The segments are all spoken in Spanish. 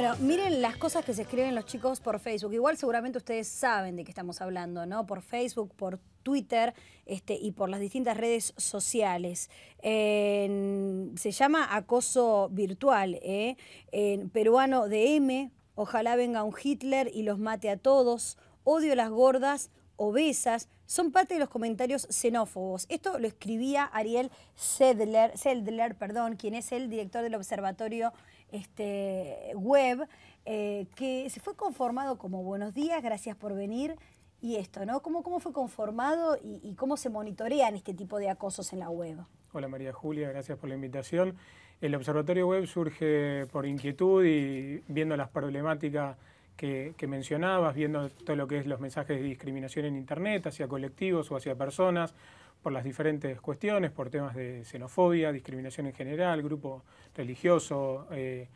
Bueno, miren las cosas que se escriben los chicos por Facebook. Igual seguramente ustedes saben de qué estamos hablando, ¿no? Por Facebook, por Twitter este, y por las distintas redes sociales. se llama acoso virtual, ¿eh? peruano de M, ojalá venga un Hitler y los mate a todos, odio las gordas, obesas, son parte de los comentarios xenófobos. Esto lo escribía Ariel Sedler, Sedler perdón, quien es el director del Observatorio este, web eh, que se fue conformado como buenos días, gracias por venir. Y esto, ¿no? ¿Cómo, cómo fue conformado y, cómo se monitorean este tipo de acosos en la web? Hola María Julia, gracias por la invitación. El Observatorio Web surge por inquietud y viendo las problemáticas que, mencionabas, viendo todo lo que es los mensajes de discriminación en Internet hacia colectivos o hacia personas por las diferentes cuestiones, por temas de xenofobia, discriminación en general, grupo religioso, eh,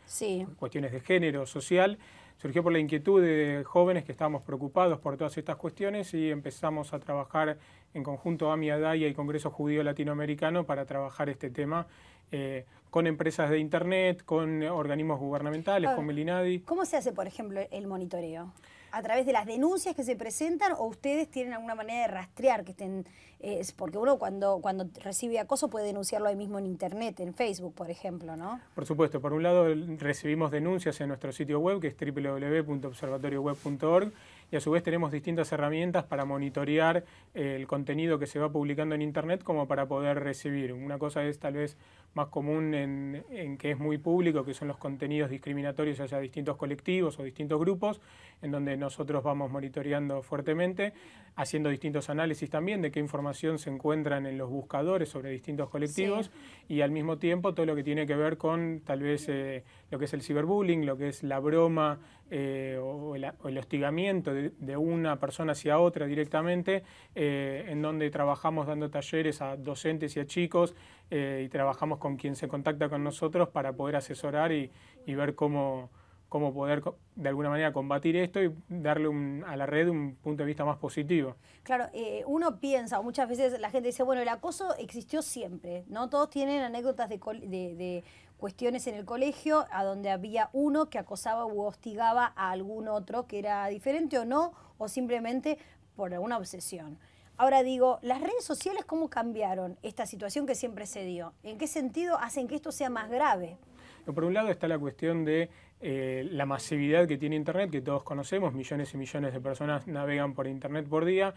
cuestiones de género, social. Surgió por la inquietud de jóvenes que estábamos preocupados por todas estas cuestiones y empezamos a trabajar en conjunto a ADAIA y Congreso Judío Latinoamericano para trabajar este tema eh, con empresas de Internet, con organismos gubernamentales, ah, con Melinadi. ¿Cómo se hace, por ejemplo, el monitoreo? a través de las denuncias que se presentan o ustedes tienen alguna manera de rastrear que estén, eh, porque uno cuando, cuando recibe acoso puede denunciarlo ahí mismo en Internet, en Facebook, por ejemplo, ¿no? Por supuesto, por un lado recibimos denuncias en nuestro sitio web que es www.observatorioweb.org y a su vez tenemos distintas herramientas para monitorear eh, el contenido que se va publicando en Internet como para poder recibir. Una cosa es tal vez más común en, que es muy público, que son los contenidos discriminatorios hacia distintos colectivos o distintos grupos, en donde nosotros vamos monitoreando fuertemente, haciendo distintos análisis también de qué información se encuentran en los buscadores sobre distintos colectivos y al mismo tiempo todo lo que tiene que ver con tal vez eh, lo que es el ciberbullying, lo que es la broma eh, o, el hostigamiento de, una persona hacia otra directamente, eh, en donde trabajamos dando talleres a docentes y a chicos eh, y trabajamos con quien se contacta con nosotros para poder asesorar y, ver cómo, cómo poder de alguna manera combatir esto y darle a la red un punto de vista más positivo. Claro, uno piensa, muchas veces la gente dice, bueno, el acoso existió siempre, ¿no? Todos tienen anécdotas de cuestiones en el colegio a donde había uno que acosaba u hostigaba a algún otro que era diferente o no, o simplemente por alguna obsesión. Ahora digo, las redes sociales, ¿cómo cambiaron esta situación que siempre se dio? ¿En qué sentido hacen que esto sea más grave? por un lado está la cuestión de eh, la masividad que tiene Internet, que todos conocemos, millones y millones de personas navegan por Internet por día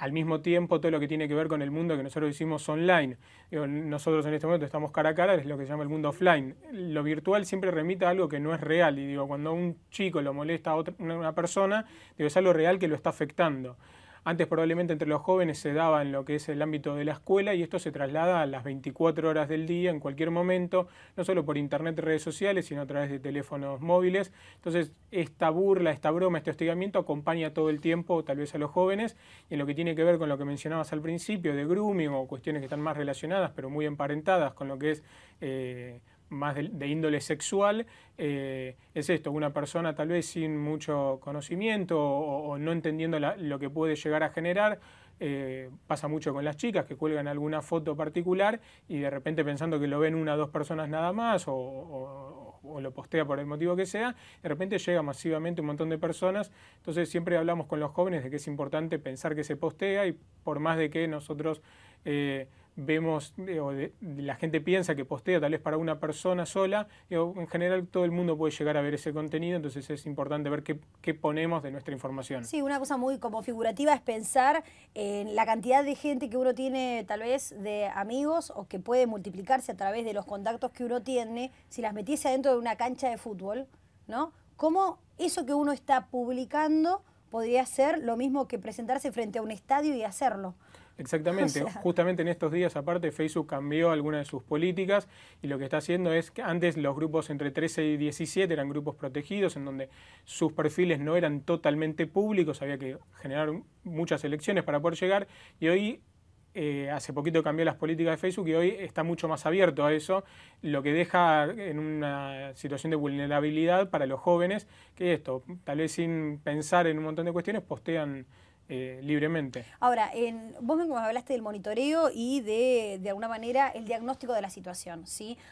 al mismo tiempo todo lo que tiene que ver con el mundo que nosotros hicimos online. nosotros en este momento estamos cara a cara, es lo que se llama el mundo offline. Lo virtual siempre remite a algo que no es real. Y digo, cuando un chico lo molesta a otra, una persona, digo, es algo real que lo está afectando. Antes probablemente entre los jóvenes se daba en lo que es el ámbito de la escuela y esto se traslada a las 24 horas del día, en cualquier momento, no solo por internet, y redes sociales, sino a través de teléfonos móviles. Entonces, esta burla, esta broma, este hostigamiento acompaña todo el tiempo tal vez a los jóvenes y en lo que tiene que ver con lo que mencionabas al principio de grooming o cuestiones que están más relacionadas, pero muy emparentadas con lo que es... Eh, más de, índole sexual, eh, es esto, una persona tal vez sin mucho conocimiento o, no entendiendo lo que puede llegar a generar, eh, pasa mucho con las chicas que cuelgan alguna foto particular y de repente pensando que lo ven una o dos personas nada más o, lo postea por el motivo que sea, de repente llega masivamente un montón de personas. Entonces siempre hablamos con los jóvenes de que es importante pensar que se postea y por más de que nosotros... Eh, vemos, o la gente piensa que postea tal vez para una persona sola, en general todo el mundo puede llegar a ver ese contenido, entonces es importante ver qué, qué ponemos de nuestra información. Sí, una cosa muy como figurativa es pensar en la cantidad de gente que uno tiene tal vez de amigos o que puede multiplicarse a través de los contactos que uno tiene, si las metiese dentro de una cancha de fútbol, ¿no? ¿Cómo eso que uno está publicando podría ser lo mismo que presentarse frente a un estadio y hacerlo. Exactamente. Justamente en estos días, aparte, Facebook cambió algunas de sus políticas y lo que está haciendo es que antes los grupos entre 13 y 17 eran grupos protegidos, en donde sus perfiles no eran totalmente públicos, había que generar muchas elecciones para poder llegar, y hoy eh, hace poquito cambió las políticas de Facebook y hoy está mucho más abierto a eso, lo que deja en una situación de vulnerabilidad para los jóvenes, que esto, tal vez sin pensar en un montón de cuestiones, postean eh, libremente. Ahora, en, vos me hablaste del monitoreo y de, de alguna manera el diagnóstico de la situación,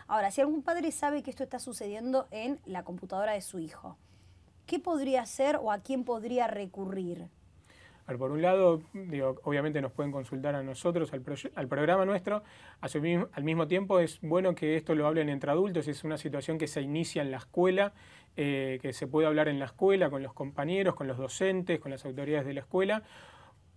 Ahora, si algún padre sabe que esto está sucediendo en la computadora de su hijo, ¿qué podría hacer o a quién podría recurrir? por un lado, obviamente nos pueden consultar a nosotros, al, programa nuestro. al mismo tiempo, es bueno que esto lo hablen entre adultos. Es una situación que se inicia en la escuela, eh, que se puede hablar en la escuela con los compañeros, con los docentes, con las autoridades de la escuela.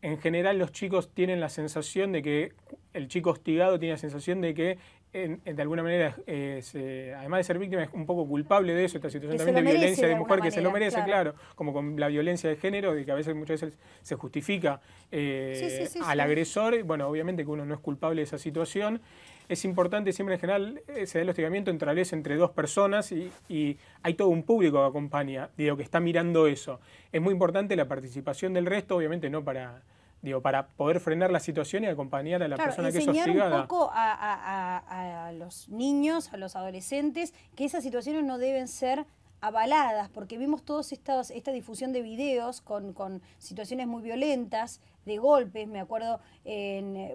En general, los chicos tienen la sensación de que el chico hostigado tiene la sensación de que de alguna manera, eh, además de ser víctima, es un poco culpable de eso, esta situación también de violencia de, mujer que se lo merece, claro. como con la violencia de género, de que a veces muchas veces se justifica eh, al agresor, bueno, obviamente que uno no es culpable de esa situación. Es importante, siempre en general, eh, se da el hostigamiento entre, entre dos personas y, y hay todo un público que acompaña, digo, que está mirando eso. Es muy importante la participación del resto, obviamente no para Digo, para poder frenar la situación y acompañar a la persona que es hostigada. un poco a, los niños, a los adolescentes, que esas situaciones no deben ser avaladas, porque vimos todos estas esta difusión de videos con, situaciones muy violentas, de golpes, me acuerdo,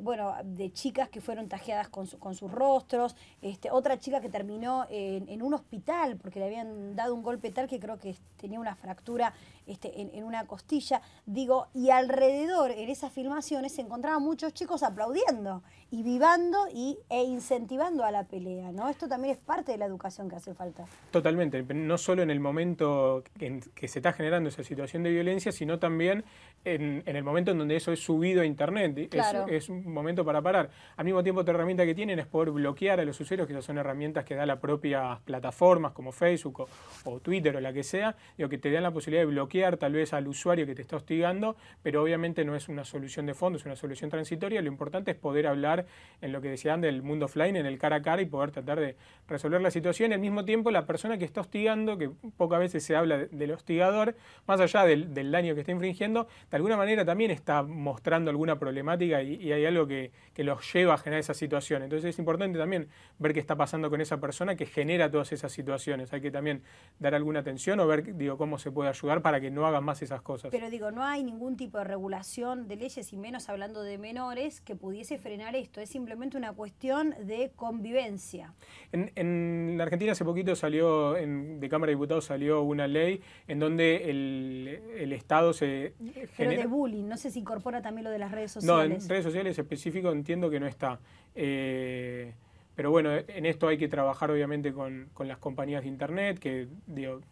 bueno, de chicas que fueron tajeadas con, con sus rostros, este, otra chica que terminó en, un hospital porque le habían dado un golpe tal que creo que tenía una fractura este, en, en, una costilla, digo, y alrededor en esas filmaciones se encontraban muchos chicos aplaudiendo y vivando y, e incentivando a la pelea, ¿no? Esto también es parte de la educación que hace falta. Totalmente, no solo en el momento en que se está generando esa situación de violencia, sino también en, el momento en donde eso es subido a Internet. Es, un momento para parar. Al mismo tiempo, otra herramienta que tienen es poder bloquear a los usuarios, que son herramientas que da las propias plataformas como Facebook o, Twitter o la que sea, lo que te dan la posibilidad de bloquear tal vez al usuario que te está hostigando, pero obviamente no es una solución de fondo, es una solución transitoria. Lo importante es poder hablar en lo que decían del mundo offline, en el cara a cara y poder tratar de resolver la situación. Al mismo tiempo, la persona que está hostigando, que pocas veces se habla del hostigador, más allá del, del daño que está infringiendo, de alguna manera también está mostrando alguna problemática y, hay algo que, los lleva a generar esa situación. Entonces es importante también ver qué está pasando con esa persona que genera todas esas situaciones. Hay que también dar alguna atención o ver digo, cómo se puede ayudar para que no hagan más esas cosas. Pero digo, no hay ningún tipo de regulación de leyes y menos hablando de menores que pudiese frenar esto. Es simplemente una cuestión de convivencia. En, Argentina hace poquito salió, de Cámara de Diputados salió una ley en donde el, Estado se pero de bullying, no sé si incorpora también lo de las redes sociales. No, en redes sociales específico entiendo que no está. Eh, pero bueno, en esto hay que trabajar obviamente con, las compañías de Internet que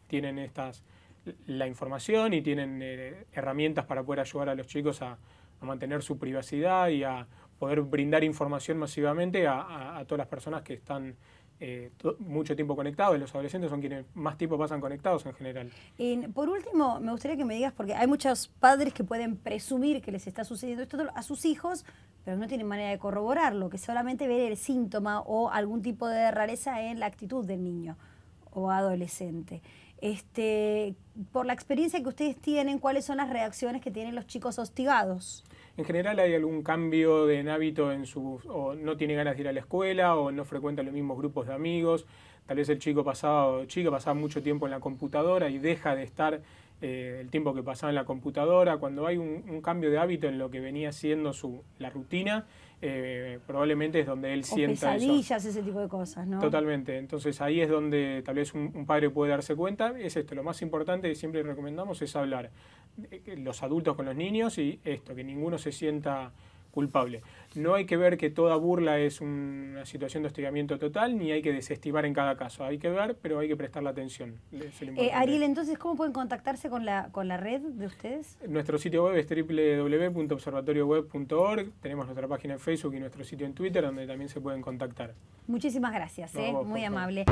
tienen estas la información y tienen eh, herramientas para poder ayudar a los chicos a, mantener su privacidad y a poder brindar información masivamente a todas las personas que están eh, mucho tiempo conectados y los adolescentes son quienes más tiempo pasan conectados en general. por último, me gustaría que me digas, porque hay muchos padres que pueden presumir que les está sucediendo esto a sus hijos, pero no tienen manera de corroborarlo, que solamente ver el síntoma o algún tipo de rareza en la actitud del niño o adolescente. Este, por la experiencia que ustedes tienen, ¿cuáles son las reacciones que tienen los chicos hostigados? en general hay algún cambio de hábito en su, o no tiene ganas de ir a la escuela, o no frecuenta los mismos grupos de amigos, tal vez el chico pasado o chica pasaba mucho tiempo en la computadora y deja de estar eh, el tiempo que pasaba en la computadora, cuando hay un, cambio de hábito en lo que venía siendo su, la rutina, eh, probablemente es donde él o sienta pesadillas, ese tipo de cosas, ¿no? Totalmente. Entonces ahí es donde tal vez un, un, padre puede darse cuenta. Es esto, lo más importante que siempre recomendamos es hablar eh, los adultos con los niños y esto, que ninguno se sienta culpable. No hay que ver que toda burla es una situación de hostigamiento total, ni hay que desestimar en cada caso. Hay que ver, pero hay que prestar la atención. Eh, Ariel, entonces, ¿cómo pueden contactarse con la, con la red de ustedes? Nuestro sitio web es www.observatorioweb.org. Tenemos nuestra página en Facebook y nuestro sitio en Twitter, donde también se pueden contactar. Muchísimas gracias, eh, muy amable.